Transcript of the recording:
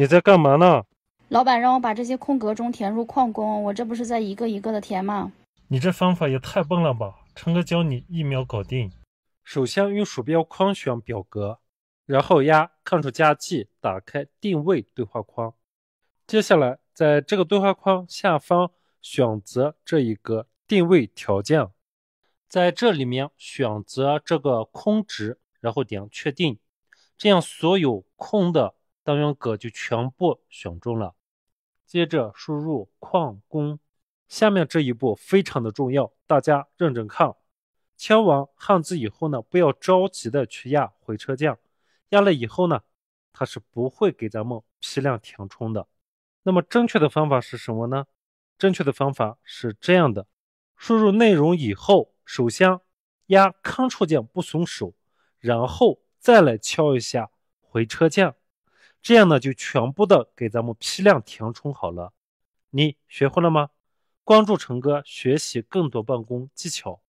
你在干嘛呢？老板让我把这些空格中填入旷工，我这不是在一个一个的填吗？你这方法也太笨了吧！成哥教你一秒搞定。首先用鼠标框选表格，然后压 Ctrl 加 G，打开定位对话框。接下来在这个对话框下方选择这一个定位条件，在这里面选择这个空值，然后点确定，这样所有空的。单元格就全部选中了。接着输入矿工。下面这一步非常的重要，大家认真看。敲完汉字以后呢，不要着急的去压回车键，压了以后呢，它是不会给咱们批量填充的。那么正确的方法是什么呢？正确的方法是这样的：输入内容以后，首先压 Ctrl 键不松手，然后再来敲一下回车键。这样呢，就全部的给咱们批量填充好了。你学会了吗？关注成哥，学习更多办公技巧。